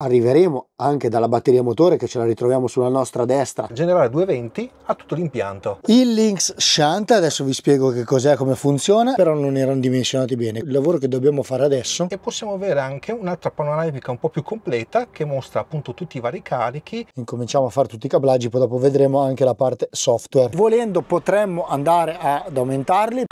arriveremo anche dalla batteria motore che ce la ritroviamo sulla nostra destra generare 220 a tutto l'impianto il Lynx Shunt adesso vi spiego che cos'è come funziona però non erano dimensionati bene il lavoro che dobbiamo fare adesso e possiamo avere anche un'altra panoramica un po' più completa che mostra appunto tutti i vari carichi incominciamo a fare tutti i cablaggi poi dopo vedremo anche la parte software volendo potremmo andare ad aumentarli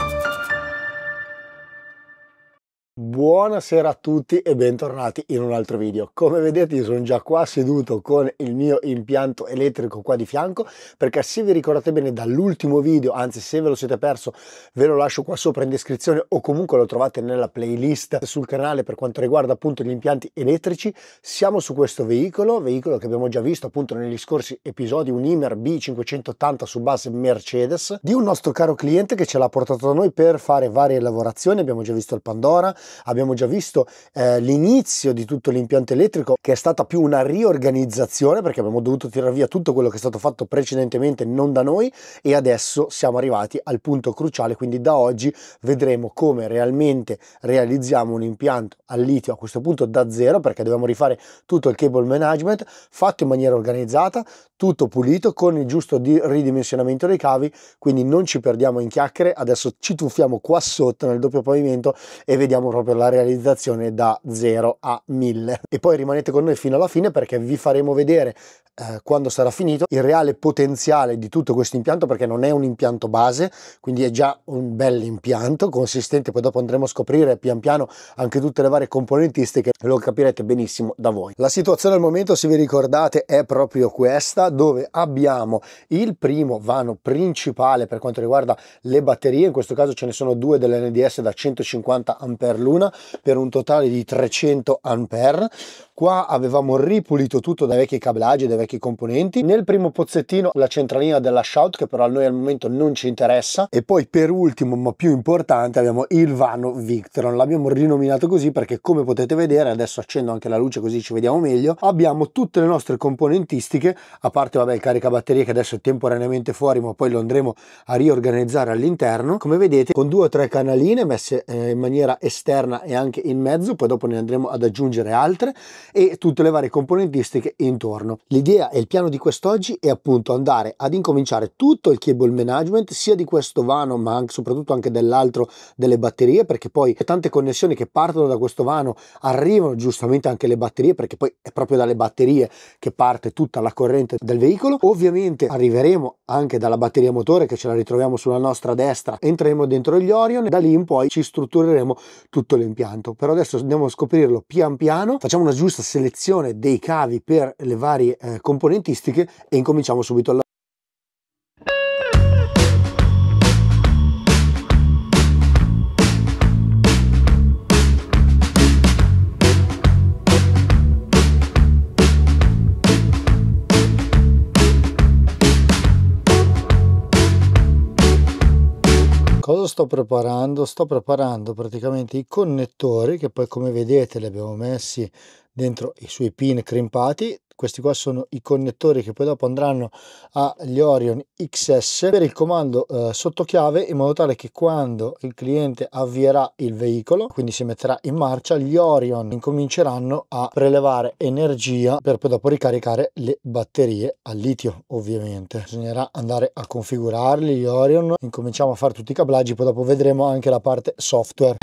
Buonasera a tutti e bentornati in un altro video. Come vedete io sono già qua seduto con il mio impianto elettrico qua di fianco perché se vi ricordate bene dall'ultimo video, anzi se ve lo siete perso ve lo lascio qua sopra in descrizione o comunque lo trovate nella playlist sul canale per quanto riguarda appunto gli impianti elettrici, siamo su questo veicolo, veicolo che abbiamo già visto appunto negli scorsi episodi, un Imer B580 su base Mercedes di un nostro caro cliente che ce l'ha portato da noi per fare varie lavorazioni, abbiamo già visto il Pandora, abbiamo già visto eh, l'inizio di tutto l'impianto elettrico che è stata più una riorganizzazione perché abbiamo dovuto tirare via tutto quello che è stato fatto precedentemente non da noi e adesso siamo arrivati al punto cruciale, quindi da oggi vedremo come realmente realizziamo un impianto al litio a questo punto da zero perché dobbiamo rifare tutto il cable management fatto in maniera organizzata, tutto pulito con il giusto ridimensionamento dei cavi, quindi non ci perdiamo in chiacchiere, adesso ci tuffiamo qua sotto nel doppio pavimento e vediamo proprio la realizzazione da 0 a 1000. E poi rimanete con noi fino alla fine perché vi faremo vedere eh, quando sarà finito il reale potenziale di tutto questo impianto perché non è un impianto base, quindi è già un bel impianto consistente, poi dopo andremo a scoprire pian piano anche tutte le varie componentistiche, lo capirete benissimo da voi. La situazione al momento, se vi ricordate, è proprio questa dove abbiamo il primo vano principale per quanto riguarda le batterie, in questo caso ce ne sono due dell'NDS da 150 A l'una per un totale di 300 A Qua avevamo ripulito tutto dai vecchi cablaggi, dai vecchi componenti. Nel primo pozzettino la centralina della Shout che però a noi al momento non ci interessa. E poi per ultimo ma più importante abbiamo il Vano Victron. L'abbiamo rinominato così perché come potete vedere, adesso accendo anche la luce così ci vediamo meglio, abbiamo tutte le nostre componentistiche, a parte vabbè il caricabatterie che adesso è temporaneamente fuori ma poi lo andremo a riorganizzare all'interno. Come vedete con due o tre canaline messe eh, in maniera esterna e anche in mezzo, poi dopo ne andremo ad aggiungere altre e tutte le varie componentistiche intorno. L'idea e il piano di quest'oggi è appunto andare ad incominciare tutto il cable management sia di questo vano ma anche, soprattutto anche dell'altro delle batterie perché poi tante connessioni che partono da questo vano arrivano giustamente anche le batterie perché poi è proprio dalle batterie che parte tutta la corrente del veicolo. Ovviamente arriveremo anche dalla batteria motore che ce la ritroviamo sulla nostra destra, entreremo dentro gli Orion e da lì in poi ci struttureremo tutto l'impianto. Però adesso andiamo a scoprirlo pian piano, facciamo una giusta questa selezione dei cavi per le varie eh, componentistiche e incominciamo subito alla cosa sto preparando? Sto preparando praticamente i connettori che poi come vedete li abbiamo messi dentro i suoi pin crimpati questi qua sono i connettori che poi dopo andranno agli Orion XS per il comando eh, sotto chiave in modo tale che quando il cliente avvierà il veicolo quindi si metterà in marcia gli Orion incominceranno a prelevare energia per poi dopo ricaricare le batterie al litio ovviamente bisognerà andare a configurarli gli Orion incominciamo a fare tutti i cablaggi poi dopo vedremo anche la parte software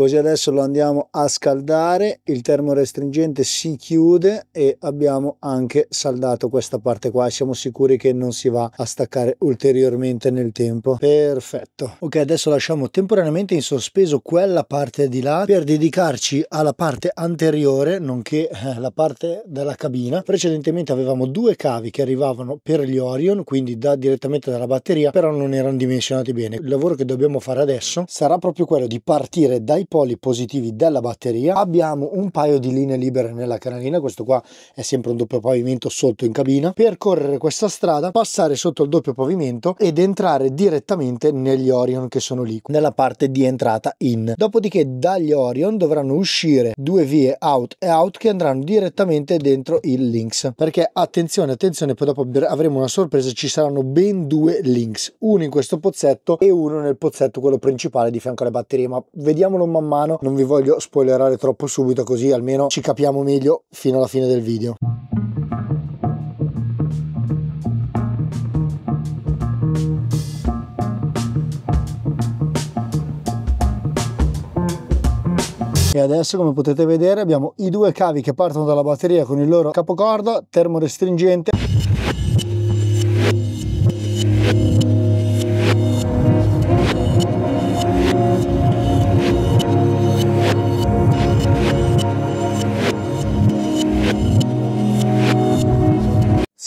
così adesso lo andiamo a scaldare il termorestringente si chiude e abbiamo anche saldato questa parte qua siamo sicuri che non si va a staccare ulteriormente nel tempo perfetto ok adesso lasciamo temporaneamente in sospeso quella parte di là per dedicarci alla parte anteriore nonché eh, la parte della cabina precedentemente avevamo due cavi che arrivavano per gli Orion quindi da, direttamente dalla batteria però non erano dimensionati bene il lavoro che dobbiamo fare adesso sarà proprio quello di partire dai poli positivi della batteria abbiamo un paio di linee libere nella canalina questo qua è sempre un doppio pavimento sotto in cabina percorrere questa strada passare sotto il doppio pavimento ed entrare direttamente negli Orion che sono lì nella parte di entrata in dopodiché dagli Orion dovranno uscire due vie out e out che andranno direttamente dentro il Lynx perché attenzione attenzione poi dopo avremo una sorpresa ci saranno ben due Lynx uno in questo pozzetto e uno nel pozzetto quello principale di fianco alle batterie ma vediamolo un man man mano, non vi voglio spoilerare troppo subito così almeno ci capiamo meglio fino alla fine del video. E adesso come potete vedere abbiamo i due cavi che partono dalla batteria con il loro capocorda termorestringente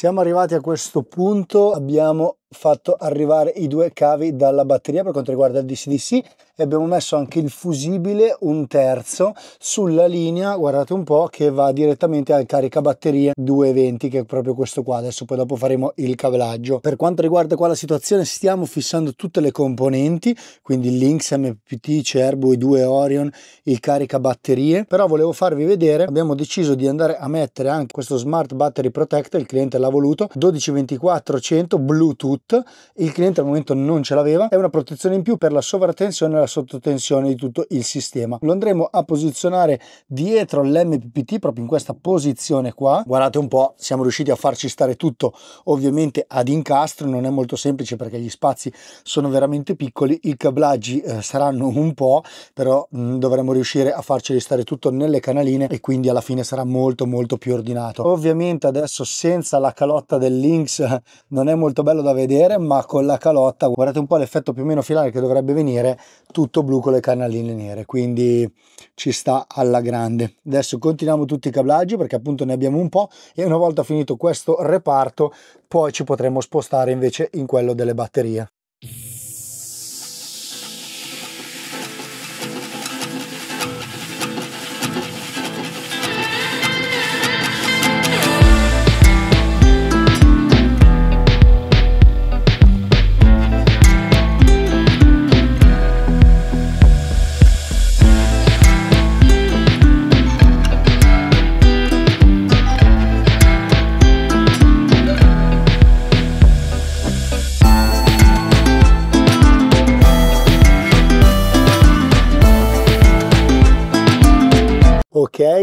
Siamo arrivati a questo punto, abbiamo fatto arrivare i due cavi dalla batteria per quanto riguarda il DCDC e abbiamo messo anche il fusibile un terzo sulla linea guardate un po' che va direttamente al caricabatterie 220 che è proprio questo qua adesso poi dopo faremo il cavelaggio per quanto riguarda qua la situazione stiamo fissando tutte le componenti quindi Lynx MPT Cerbo i due Orion il caricabatterie però volevo farvi vedere abbiamo deciso di andare a mettere anche questo smart battery protector il cliente l'ha voluto 12 24 100 bluetooth put, il cliente al momento non ce l'aveva, è una protezione in più per la sovratensione e la sottotensione di tutto il sistema. Lo andremo a posizionare dietro l'MPPT, proprio in questa posizione qua. Guardate un po', siamo riusciti a farci stare tutto ovviamente ad incastro, non è molto semplice perché gli spazi sono veramente piccoli, i cablaggi eh, saranno un po', però mh, mm, dovremo riuscire a farceli stare tutto nelle canaline e quindi alla fine sarà molto molto più ordinato. Ovviamente adesso senza la calotta del Lynx eh, non è molto bello da vedere vedere ma con la calotta guardate un po' l'effetto più o meno finale che dovrebbe venire tutto blu con le carnaline nere quindi ci sta alla grande adesso continuiamo tutti i cablaggi perché appunto ne abbiamo un po' e una volta finito questo reparto poi ci potremo spostare invece in quello delle batterie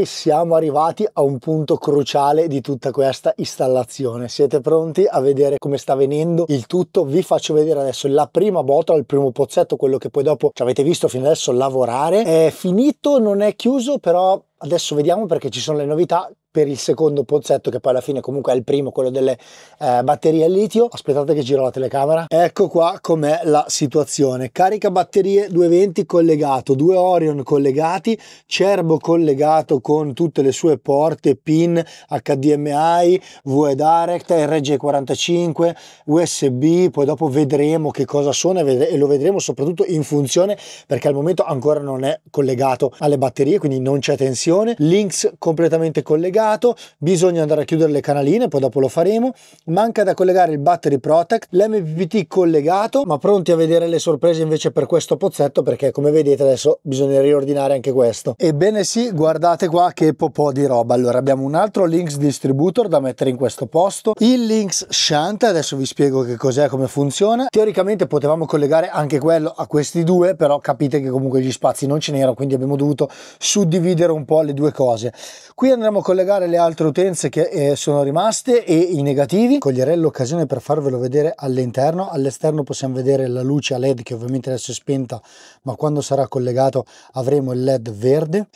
siamo arrivati a un punto cruciale di tutta questa installazione. Siete pronti a vedere come sta venendo il tutto? Vi faccio vedere adesso la prima botola, il primo pozzetto, quello che poi dopo ci avete visto fino adesso lavorare. È finito, non è chiuso, però adesso vediamo perché ci sono le novità per il secondo pozzetto che poi alla fine comunque è il primo quello delle eh, batterie al litio aspettate che giro la telecamera ecco qua com'è la situazione carica batterie 220 collegato due Orion collegati cerbo collegato con tutte le sue porte pin HDMI VE Direct RG45 USB poi dopo vedremo che cosa sono e, e lo vedremo soprattutto in funzione perché al momento ancora non è collegato alle batterie quindi non c'è tensione links completamente collegati collegato, bisogna andare a chiudere le canaline, poi dopo lo faremo. Manca da collegare il Battery Protect, l'MPPT collegato, ma pronti a vedere le sorprese invece per questo pozzetto perché come vedete adesso bisogna riordinare anche questo. Ebbene sì, guardate qua che popò di roba. Allora abbiamo un altro Lynx Distributor da mettere in questo posto, il Lynx Shunt, adesso vi spiego che cos'è, come funziona. Teoricamente potevamo collegare anche quello a questi due, però capite che comunque gli spazi non ce n'erano, quindi abbiamo dovuto suddividere un po' le due cose. Qui andremo a collegare indagare le altre utenze che eh, sono rimaste e i negativi. Coglierei l'occasione per farvelo vedere all'interno. All'esterno possiamo vedere la luce a led che ovviamente adesso è spenta, ma quando sarà collegato avremo il led verde.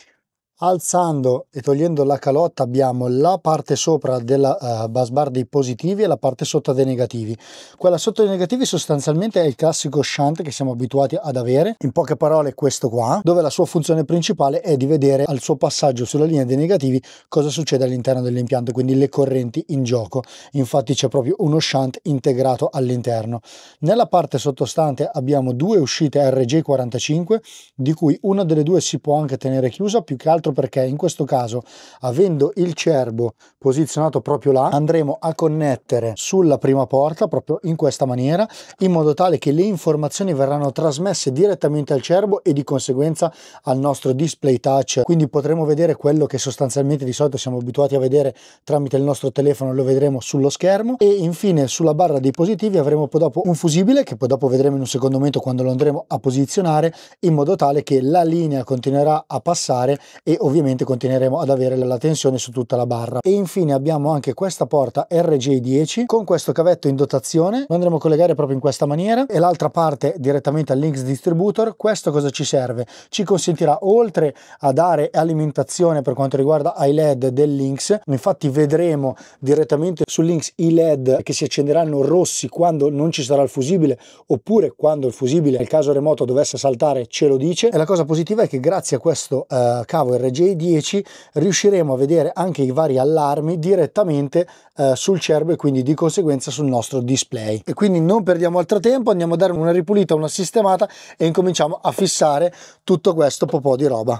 Alzando e togliendo la calotta abbiamo la parte sopra della uh, bus bar dei positivi e la parte sotto dei negativi. Quella sotto dei negativi sostanzialmente è il classico shunt che siamo abituati ad avere, in poche parole questo qua, dove la sua funzione principale è di vedere al suo passaggio sulla linea dei negativi cosa succede all'interno dell'impianto, quindi le correnti in gioco. Infatti c'è proprio uno shunt integrato all'interno. Nella parte sottostante abbiamo due uscite RJ45 di cui una delle due si può anche tenere chiusa più che altro altro perché in questo caso avendo il cerbo posizionato proprio là andremo a connettere sulla prima porta proprio in questa maniera in modo tale che le informazioni verranno trasmesse direttamente al cerbo e di conseguenza al nostro display touch quindi potremo vedere quello che sostanzialmente di solito siamo abituati a vedere tramite il nostro telefono lo vedremo sullo schermo e infine sulla barra dei positivi avremo poi dopo un fusibile che poi dopo vedremo in un secondo momento quando lo andremo a posizionare in modo tale che la linea continuerà a passare e ovviamente continueremo ad avere la tensione su tutta la barra. E infine abbiamo anche questa porta RJ10 con questo cavetto in dotazione, lo andremo a collegare proprio in questa maniera e l'altra parte direttamente all'Inks Distributor. Questo cosa ci serve? Ci consentirà oltre a dare alimentazione per quanto riguarda i LED del dell'Inks, infatti vedremo direttamente sull'Inks i LED che si accenderanno rossi quando non ci sarà il fusibile oppure quando il fusibile nel caso remoto dovesse saltare ce lo dice e la cosa positiva è che grazie a questo eh, cavo RJ RJ10 riusciremo a vedere anche i vari allarmi direttamente eh, sul cerbo e quindi di conseguenza sul nostro display. E quindi non perdiamo altro tempo, andiamo a dare una ripulita, una sistemata e incominciamo a fissare tutto questo po' di roba.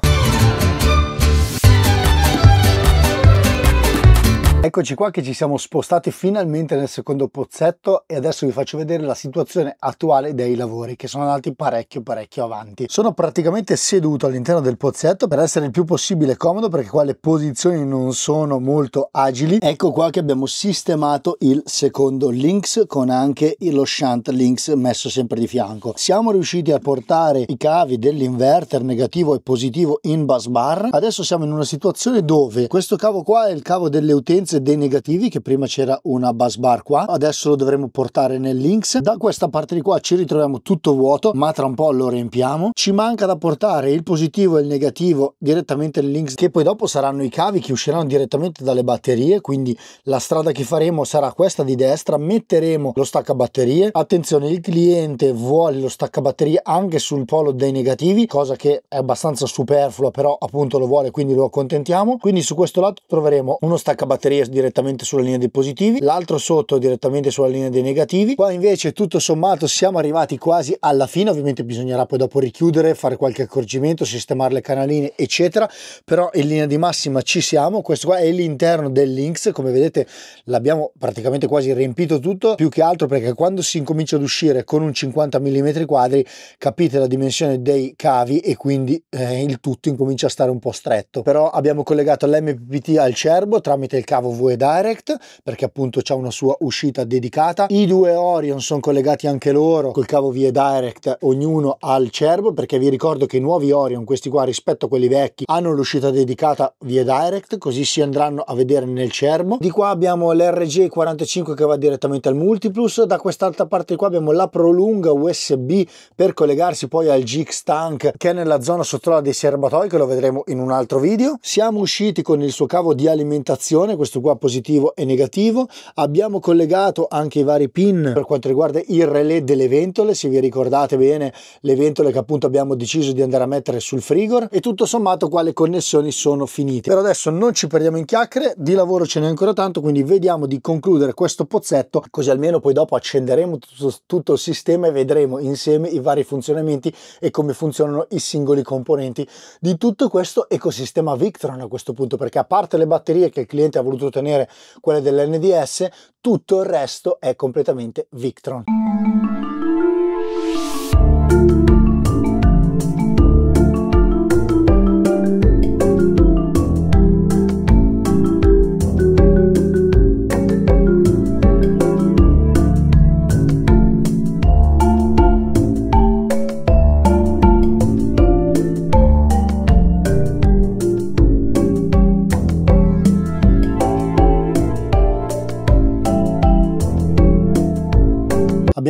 Eccoci qua che ci siamo spostati finalmente nel secondo pozzetto e adesso vi faccio vedere la situazione attuale dei lavori che sono andati parecchio parecchio avanti. Sono praticamente seduto all'interno del pozzetto per essere il più possibile comodo perché qua le posizioni non sono molto agili. Ecco qua che abbiamo sistemato il secondo links con anche lo shunt links messo sempre di fianco. Siamo riusciti a portare i cavi dell'inverter negativo e positivo in bus bar. Adesso siamo in una situazione dove questo cavo qua è il cavo delle utenze dei negativi che prima c'era una bus bar qua adesso lo dovremo portare nel Links da questa parte di qua ci ritroviamo tutto vuoto ma tra un po' lo riempiamo ci manca da portare il positivo e il negativo direttamente nel Links che poi dopo saranno i cavi che usciranno direttamente dalle batterie quindi la strada che faremo sarà questa di destra metteremo lo staccabatterie attenzione il cliente vuole lo staccabatterie anche sul polo dei negativi cosa che è abbastanza superflua però appunto lo vuole quindi lo accontentiamo quindi su questo lato troveremo uno staccabatterie batteria direttamente sulla linea dei positivi, l'altro sotto direttamente sulla linea dei negativi. Qua invece tutto sommato siamo arrivati quasi alla fine, ovviamente bisognerà poi dopo richiudere, fare qualche accorgimento, sistemare le canaline eccetera, però in linea di massima ci siamo, questo qua è l'interno del dell'Inx, come vedete l'abbiamo praticamente quasi riempito tutto, più che altro perché quando si incomincia ad uscire con un 50 mm quadri capite la dimensione dei cavi e quindi eh, il tutto incomincia a stare un po' stretto, però abbiamo collegato l'MPT al cerbo tramite il cavo VE Direct perché appunto c'è una sua uscita dedicata. I due Orion sono collegati anche loro col cavo VE Direct, ognuno al cerbo perché vi ricordo che i nuovi Orion, questi qua rispetto a quelli vecchi, hanno l'uscita dedicata VE Direct, così si andranno a vedere nel cerbo. Di qua abbiamo l'RG45 che va direttamente al Multiplus, da quest'altra parte qua abbiamo la prolunga USB per collegarsi poi al GX Tank che è nella zona sotto dei serbatoi che lo vedremo in un altro video. Siamo usciti con il suo cavo di alimentazione, questo questo qua positivo e negativo abbiamo collegato anche i vari pin per quanto riguarda il relè delle ventole se vi ricordate bene le ventole che appunto abbiamo deciso di andare a mettere sul frigor e tutto sommato qua le connessioni sono finite però adesso non ci perdiamo in chiacchiere di lavoro ce n'è ancora tanto quindi vediamo di concludere questo pozzetto così almeno poi dopo accenderemo tutto, tutto il sistema e vedremo insieme i vari funzionamenti e come funzionano i singoli componenti di tutto questo ecosistema Victron a questo punto perché a parte le batterie che il cliente ha voluto potuto ottenere quelle dell'NDS, tutto il resto è completamente Victron.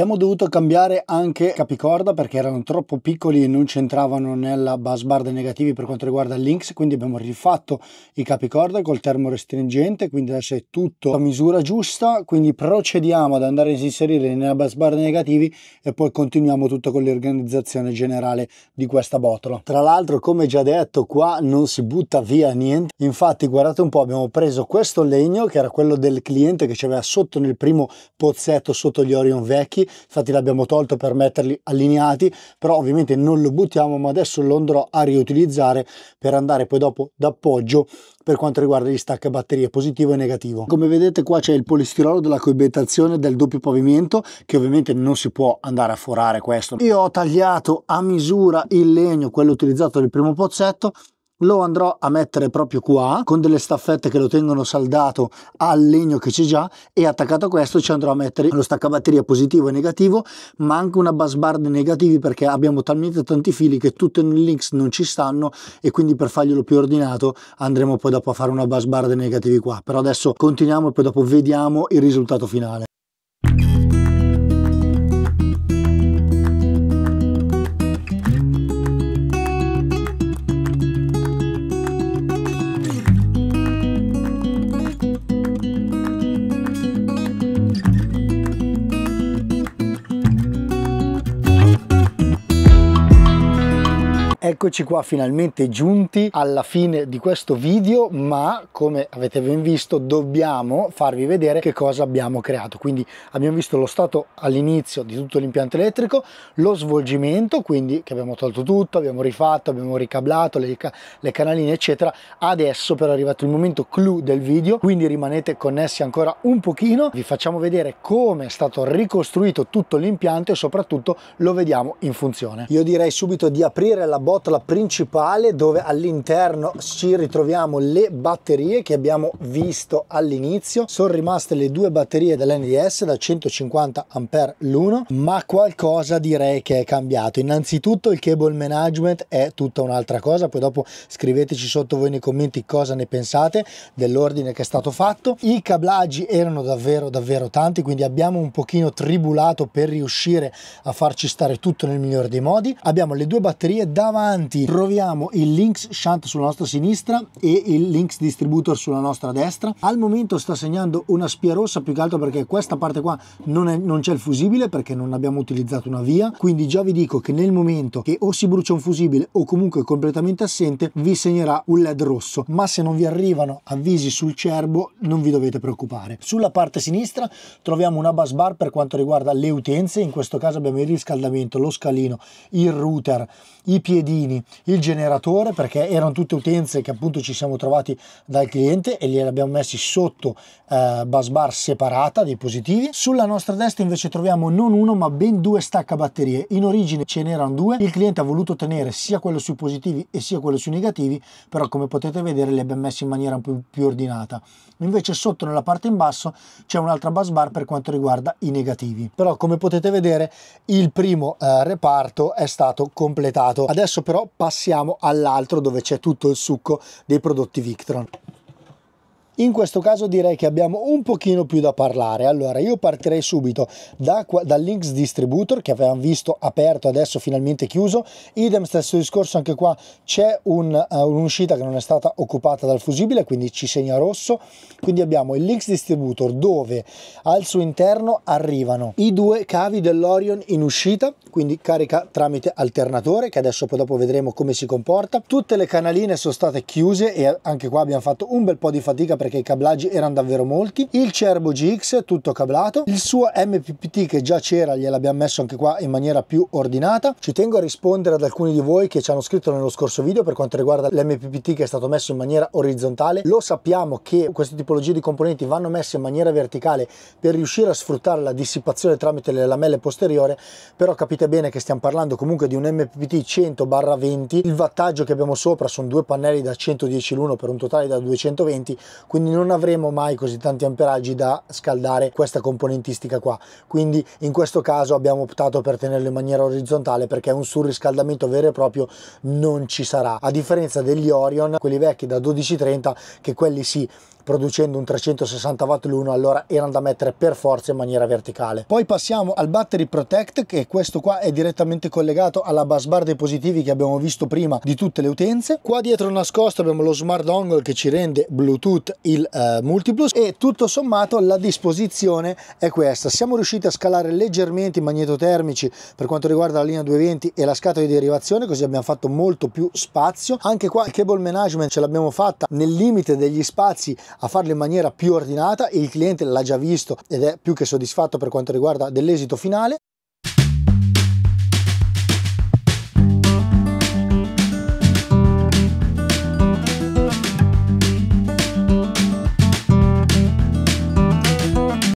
Abbiamo dovuto cambiare anche capicorda perché erano troppo piccoli e non c'entravano nella bus bar dei negativi per quanto riguarda il links, quindi abbiamo rifatto i capicorda col termorestringente, quindi adesso è tutto a misura giusta, quindi procediamo ad andare a inserire nella bus bar dei negativi e poi continuiamo tutto con l'organizzazione generale di questa botola. Tra l'altro, come già detto, qua non si butta via niente, infatti guardate un po', abbiamo preso questo legno che era quello del cliente che c'aveva sotto nel primo pozzetto sotto gli Orion vecchi infatti l'abbiamo tolto per metterli allineati, però ovviamente non lo buttiamo, ma adesso lo andrò a riutilizzare per andare poi dopo d'appoggio per quanto riguarda gli stacchi a batterie positivo e negativo. Come vedete qua c'è il polistirolo della coibentazione del doppio pavimento che ovviamente non si può andare a forare questo. Io ho tagliato a misura il legno, quello utilizzato nel primo pozzetto, lo andrò a mettere proprio qua con delle staffette che lo tengono saldato al legno che c'è già e attaccato a questo ci andrò a mettere lo staccabatteria positivo e negativo ma anche una busbar dei negativi perché abbiamo talmente tanti fili che tutte i links non ci stanno e quindi per farglielo più ordinato andremo poi dopo a fare una busbar dei negativi qua però adesso continuiamo e poi dopo vediamo il risultato finale Eccoci qua finalmente giunti alla fine di questo video ma come avete ben visto dobbiamo farvi vedere che cosa abbiamo creato quindi abbiamo visto lo stato all'inizio di tutto l'impianto elettrico lo svolgimento quindi che abbiamo tolto tutto abbiamo rifatto abbiamo ricablato le, le canaline eccetera adesso però è arrivato il momento clou del video quindi rimanete connessi ancora un pochino vi facciamo vedere come è stato ricostruito tutto l'impianto e soprattutto lo vediamo in funzione io direi subito di aprire la bocca botola principale dove all'interno ci ritroviamo le batterie che abbiamo visto all'inizio. Sono rimaste le due batterie dell'NDS da 150 ampere l'uno, ma qualcosa direi che è cambiato. Innanzitutto il cable management è tutta un'altra cosa, poi dopo scriveteci sotto voi nei commenti cosa ne pensate dell'ordine che è stato fatto. I cablaggi erano davvero davvero tanti, quindi abbiamo un pochino tribulato per riuscire a farci stare tutto nel migliore dei modi. Abbiamo le due batterie davanti avanti troviamo il Lynx Shunt sulla nostra sinistra e il Lynx Distributor sulla nostra destra. Al momento sta segnando una spia rossa più che altro perché questa parte qua non, c'è il fusibile perché non abbiamo utilizzato una via. Quindi già vi dico che nel momento che o si brucia un fusibile o comunque è completamente assente vi segnerà un led rosso. Ma se non vi arrivano avvisi sul cerbo non vi dovete preoccupare. Sulla parte sinistra troviamo una bus bar per quanto riguarda le utenze. In questo caso abbiamo il riscaldamento, lo scalino, il router, i piedi lavandini, il generatore, perché erano tutte utenze che appunto ci siamo trovati dal cliente e gliele abbiamo messi sotto eh, bus bar separata dei positivi. Sulla nostra destra invece troviamo non uno ma ben due stacca batterie. In origine ce n'erano due, il cliente ha voluto tenere sia quello sui positivi e sia quello sui negativi, però come potete vedere li abbiamo messi in maniera un po' più ordinata. Invece sotto nella parte in basso c'è un'altra bus bar per quanto riguarda i negativi. Però come potete vedere il primo eh, reparto è stato completato. Adesso Adesso però passiamo all'altro dove c'è tutto il succo dei prodotti Victron. In questo caso direi che abbiamo un pochino più da parlare. Allora, io partirei subito da, dal Links Distributor che avevamo visto aperto, adesso finalmente chiuso. Idem stesso discorso, anche qua c'è un, uh, un'uscita che non è stata occupata dal fusibile, quindi ci segna rosso. Quindi abbiamo il Links Distributor dove al suo interno arrivano i due cavi dell'Orion in uscita, quindi carica tramite alternatore, che adesso poi dopo vedremo come si comporta. Tutte le canaline sono state chiuse e anche qua abbiamo fatto un bel po' di fatica perché i cablaggi erano davvero molti il Cerbo GX tutto cablato il suo MPPT che già c'era gliel'abbiamo messo anche qua in maniera più ordinata ci tengo a rispondere ad alcuni di voi che ci hanno scritto nello scorso video per quanto riguarda l'MPPT che è stato messo in maniera orizzontale lo sappiamo che queste tipologie di componenti vanno messe in maniera verticale per riuscire a sfruttare la dissipazione tramite le lamelle posteriore però capite bene che stiamo parlando comunque di un MPPT 100 20 il vantaggio che abbiamo sopra sono due pannelli da 110 l'uno per un totale da 220 quindi non avremo mai così tanti amperaggi da scaldare questa componentistica qua quindi in questo caso abbiamo optato per tenerlo in maniera orizzontale perché un surriscaldamento vero e proprio non ci sarà a differenza degli Orion quelli vecchi da 1230 che quelli sì producendo un 360 watt l'uno allora erano da mettere per forza in maniera verticale poi passiamo al battery protect che questo qua è direttamente collegato alla bus bar dei positivi che abbiamo visto prima di tutte le utenze qua dietro nascosto abbiamo lo smart dongle che ci rende bluetooth il eh, multiplus e tutto sommato la disposizione è questa siamo riusciti a scalare leggermente i magnetotermici per quanto riguarda la linea 220 e la scatola di derivazione così abbiamo fatto molto più spazio anche qua il cable management ce l'abbiamo fatta nel limite degli spazi a farlo in maniera più ordinata e il cliente l'ha già visto ed è più che soddisfatto per quanto riguarda dell'esito finale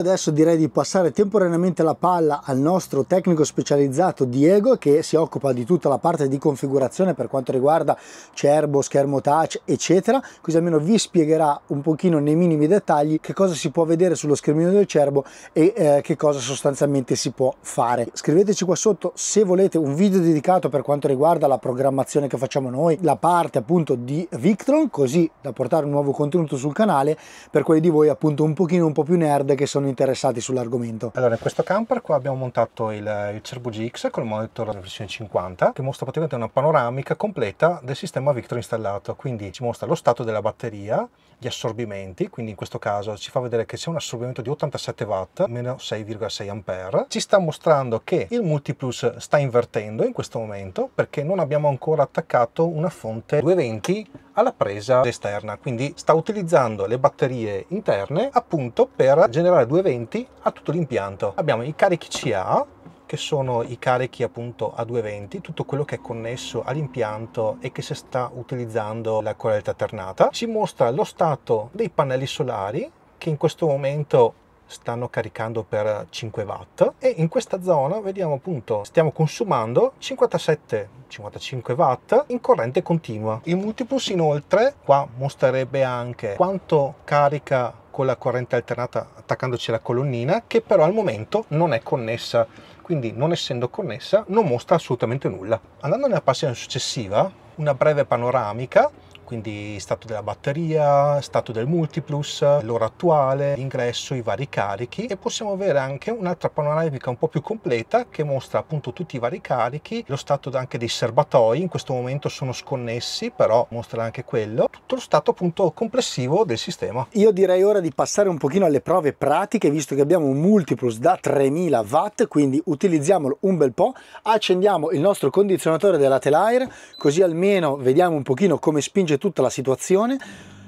adesso direi di passare temporaneamente la palla al nostro tecnico specializzato Diego che si occupa di tutta la parte di configurazione per quanto riguarda cerbo, schermo touch eccetera così almeno vi spiegherà un pochino nei minimi dettagli che cosa si può vedere sullo schermino del cerbo e eh, che cosa sostanzialmente si può fare. Scriveteci qua sotto se volete un video dedicato per quanto riguarda la programmazione che facciamo noi, la parte appunto di Victron così da portare un nuovo contenuto sul canale per quelli di voi appunto un pochino un po' più nerd che sono interessati interessati sull'argomento. Allora, in questo camper qua abbiamo montato il, il Cerbo GX il monitor versione 50 che mostra praticamente una panoramica completa del sistema Victor installato, quindi ci mostra lo stato della batteria, gli assorbimenti, quindi in questo caso ci fa vedere che c'è un assorbimento di 87 watt, meno 6,6 ampere. Ci sta mostrando che il Multiplus sta invertendo in questo momento perché non abbiamo ancora attaccato una fonte 220 alla presa esterna, quindi sta utilizzando le batterie interne appunto per generare 220 220 a tutto l'impianto. Abbiamo i carichi CA, che sono i carichi appunto a 220, tutto quello che è connesso all'impianto e che si sta utilizzando la corrente alternata. Ci mostra lo stato dei pannelli solari, che in questo momento stanno caricando per 5 watt e in questa zona vediamo appunto stiamo consumando 57 55 watt in corrente continua il multipus inoltre qua mostrerebbe anche quanto carica con la corrente alternata attaccandoci alla colonnina che però al momento non è connessa quindi non essendo connessa non mostra assolutamente nulla andando nella passione successiva una breve panoramica quindi stato della batteria, stato del multiplus, l'ora attuale, l'ingresso, i vari carichi e possiamo avere anche un'altra panoramica un po' più completa che mostra appunto tutti i vari carichi, lo stato anche dei serbatoi, in questo momento sono sconnessi però mostra anche quello, tutto lo stato appunto complessivo del sistema. Io direi ora di passare un pochino alle prove pratiche visto che abbiamo un multiplus da 3000 watt quindi utilizziamolo un bel po', accendiamo il nostro condizionatore della Telair così almeno vediamo un pochino come spinge tutta la situazione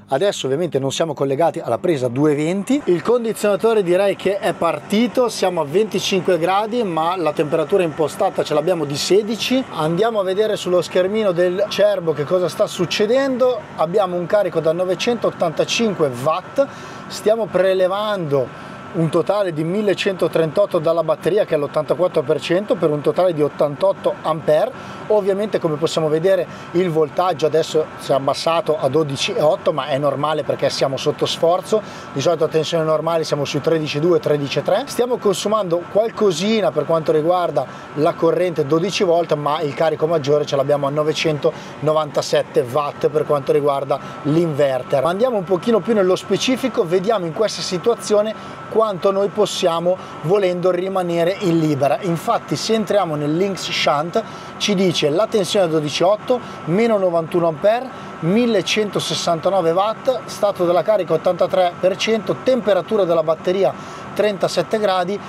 adesso ovviamente non siamo collegati alla presa 220 il condizionatore direi che è partito siamo a 25 gradi ma la temperatura impostata ce l'abbiamo di 16 andiamo a vedere sullo schermino del cerbo che cosa sta succedendo abbiamo un carico da 985 watt stiamo prelevando un totale di 1138 dalla batteria che è l'84% per un totale di 88 ampere Ovviamente come possiamo vedere il voltaggio adesso si è abbassato a 12,8 ma è normale perché siamo sotto sforzo, di solito a tensione normale siamo sui 13,2, 13,3. Stiamo consumando qualcosina per quanto riguarda la corrente 12 volt ma il carico maggiore ce l'abbiamo a 997 watt per quanto riguarda l'inverter. Andiamo un pochino più nello specifico, vediamo in questa situazione quanto noi possiamo volendo rimanere in libera. Infatti se entriamo nel Links Shunt ci dice dice la tensione 12,8, meno 91 A, 1169 watt, stato della carica 83%, temperatura della batteria 37 gradi,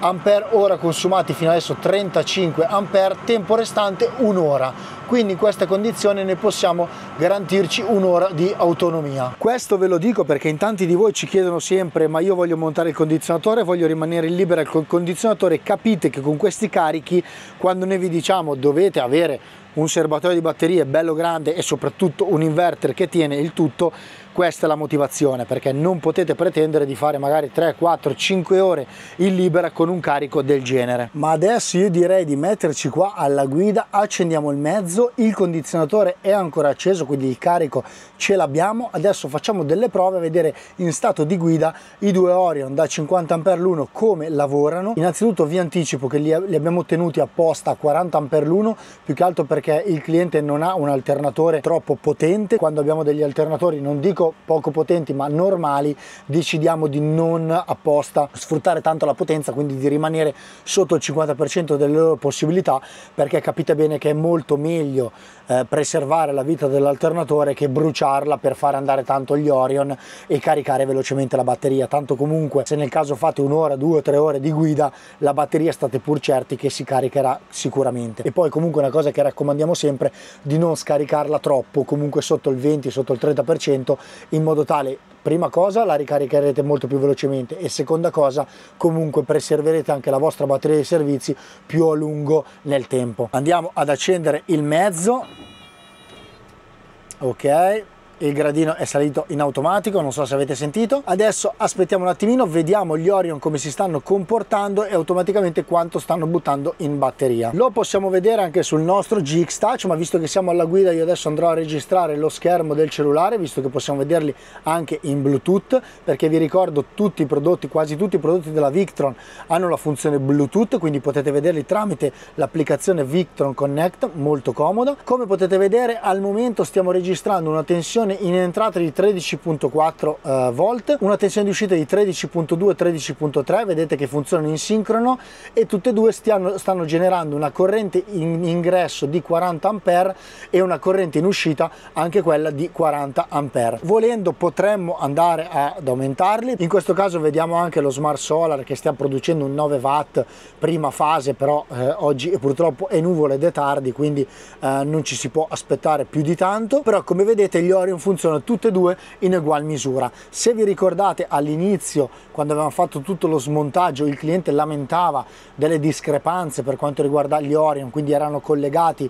ampere ora consumati fino adesso 35 ampere tempo restante un'ora quindi in queste condizioni ne possiamo garantirci un'ora di autonomia questo ve lo dico perché in tanti di voi ci chiedono sempre ma io voglio montare il condizionatore voglio rimanere in libera col condizionatore capite che con questi carichi quando noi vi diciamo dovete avere un serbatoio di batterie bello grande e soprattutto un inverter che tiene il tutto questa è la motivazione perché non potete pretendere di fare magari 3, 4, 5 ore in libera con un carico del genere. Ma adesso io direi di metterci qua alla guida, accendiamo il mezzo, il condizionatore è ancora acceso quindi il carico ce l'abbiamo. Adesso facciamo delle prove a vedere in stato di guida i due Orion da 50 A l'uno come lavorano. Innanzitutto vi anticipo che li, abbiamo tenuti apposta a 40 A l'uno più che altro perché il cliente non ha un alternatore troppo potente. Quando abbiamo degli alternatori non dico dico poco potenti ma normali, decidiamo di non apposta sfruttare tanto la potenza, quindi di rimanere sotto il 50% delle loro possibilità, perché capite bene che è molto meglio eh, preservare la vita dell'alternatore che bruciarla per fare andare tanto gli Orion e caricare velocemente la batteria, tanto comunque se nel caso fate un'ora, due o tre ore di guida, la batteria state pur certi che si caricherà sicuramente. E poi comunque una cosa che raccomandiamo sempre di non scaricarla troppo, comunque sotto il 20, sotto il 30% in modo tale prima cosa la ricaricherete molto più velocemente e seconda cosa comunque preserverete anche la vostra batteria di servizi più a lungo nel tempo andiamo ad accendere il mezzo ok il gradino è salito in automatico non so se avete sentito adesso aspettiamo un attimino vediamo gli Orion come si stanno comportando e automaticamente quanto stanno buttando in batteria lo possiamo vedere anche sul nostro GX Touch ma visto che siamo alla guida io adesso andrò a registrare lo schermo del cellulare visto che possiamo vederli anche in Bluetooth perché vi ricordo tutti i prodotti quasi tutti i prodotti della Victron hanno la funzione Bluetooth quindi potete vederli tramite l'applicazione Victron Connect molto comoda come potete vedere al momento stiamo registrando una tensione tensione in entrata di 13.4 eh, volt, una tensione di uscita di 13.2 13.3, vedete che funzionano in sincrono e tutte e due stiano, stanno generando una corrente in ingresso di 40 A e una corrente in uscita anche quella di 40 A. Volendo potremmo andare ad aumentarli, in questo caso vediamo anche lo Smart Solar che stiamo producendo un 9 watt prima fase, però eh, oggi purtroppo è nuvole ed è tardi, quindi eh, non ci si può aspettare più di tanto, però come vedete gli Orion funzionano tutte e due in ugual misura. Se vi ricordate all'inizio, quando avevamo fatto tutto lo smontaggio, il cliente lamentava delle discrepanze per quanto riguarda gli Orion, quindi erano collegati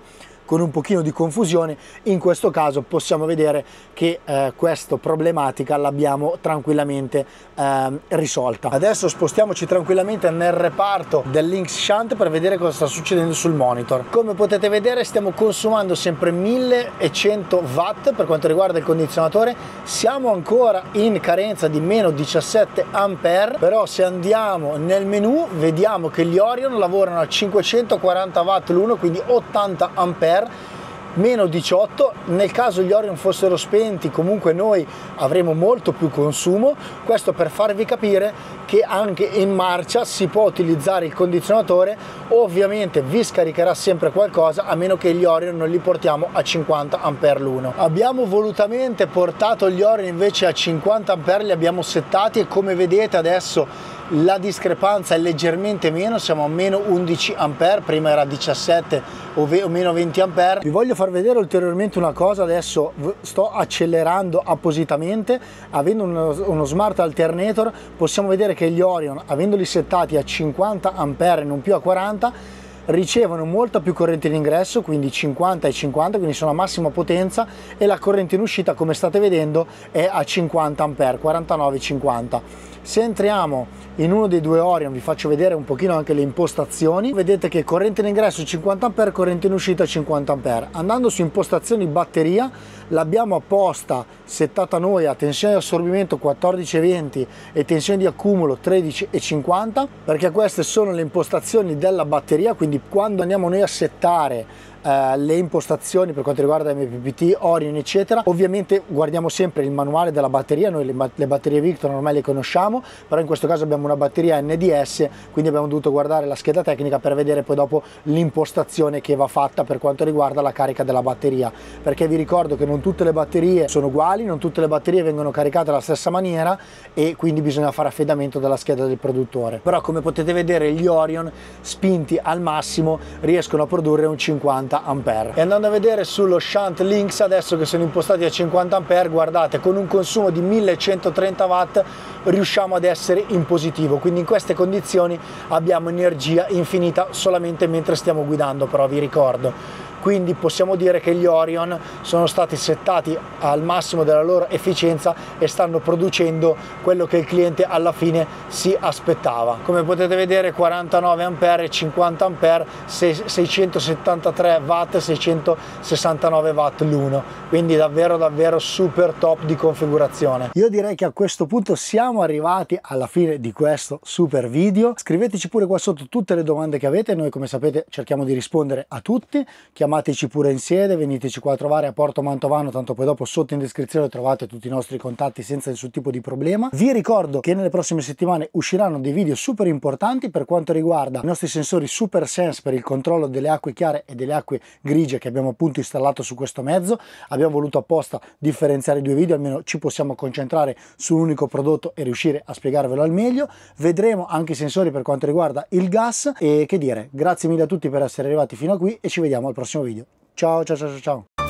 con un pochino di confusione in questo caso possiamo vedere che eh, questa problematica l'abbiamo tranquillamente eh, risolta adesso spostiamoci tranquillamente nel reparto del Lynx Shunt per vedere cosa sta succedendo sul monitor come potete vedere stiamo consumando sempre 1100 watt per quanto riguarda il condizionatore siamo ancora in carenza di meno 17 ampere però se andiamo nel menu vediamo che gli Orion lavorano a 540 watt l'uno quindi 80 ampere Ampere meno 18 nel caso gli Orion fossero spenti comunque noi avremo molto più consumo questo per farvi capire che anche in marcia si può utilizzare il condizionatore ovviamente vi scaricherà sempre qualcosa a meno che gli Orion non li portiamo a 50 A l'uno abbiamo volutamente portato gli Orion invece a 50 ampere li abbiamo settati e come vedete adesso la discrepanza è leggermente meno, siamo a meno 11 A, prima era 17 o, o meno 20 A. Vi voglio far vedere ulteriormente una cosa, adesso sto accelerando appositamente, avendo uno, uno smart alternator possiamo vedere che gli Orion, avendoli settati a 50 A e non più a 40, ricevono molta più corrente in ingresso, quindi 50 e 50, quindi sono a massima potenza e la corrente in uscita, come state vedendo, è a 50 A, 49 50. Se entriamo in uno dei due Orion vi faccio vedere un pochino anche le impostazioni vedete che corrente in ingresso 50 A corrente in uscita 50 A andando su impostazioni batteria l'abbiamo apposta settata noi a tensione di assorbimento 14,20 e tensione di accumulo 13,50 perché queste sono le impostazioni della batteria quindi quando andiamo noi a settare eh, le impostazioni per quanto riguarda MPPT, Orion eccetera. Ovviamente guardiamo sempre il manuale della batteria, noi le, batterie Victor ormai le conosciamo, però in questo caso abbiamo una batteria NDS, quindi abbiamo dovuto guardare la scheda tecnica per vedere poi dopo l'impostazione che va fatta per quanto riguarda la carica della batteria, perché vi ricordo che non tutte le batterie sono uguali, non tutte le batterie vengono caricate alla stessa maniera e quindi bisogna fare affidamento della scheda del produttore. Però come potete vedere gli Orion spinti al massimo riescono a produrre un 50 50 A. E andando a vedere sullo shunt Lynx, adesso che sono impostati a 50 A, guardate, con un consumo di 1130 watt riusciamo ad essere in positivo, quindi in queste condizioni abbiamo energia infinita solamente mentre stiamo guidando, però vi ricordo quindi possiamo dire che gli Orion sono stati settati al massimo della loro efficienza e stanno producendo quello che il cliente alla fine si aspettava. Come potete vedere 49 A 50 A 673 Watt e 669 Watt l'uno quindi davvero davvero super top di configurazione. Io direi che a questo punto siamo arrivati alla fine di questo super video scriveteci pure qua sotto tutte le domande che avete noi come sapete cerchiamo di rispondere a tutti chiamate chiamateci pure insieme, veniteci qua a trovare a Porto Mantovano, tanto poi dopo sotto in descrizione trovate tutti i nostri contatti senza nessun tipo di problema. Vi ricordo che nelle prossime settimane usciranno dei video super importanti per quanto riguarda i nostri sensori Super Sense per il controllo delle acque chiare e delle acque grigie che abbiamo appunto installato su questo mezzo. Abbiamo voluto apposta differenziare i due video, almeno ci possiamo concentrare su un unico prodotto e riuscire a spiegarvelo al meglio. Vedremo anche i sensori per quanto riguarda il gas e che dire, grazie mille a tutti per essere arrivati fino a qui e ci vediamo al prossimo prossimo video. Ciao ciao ciao ciao. ciao.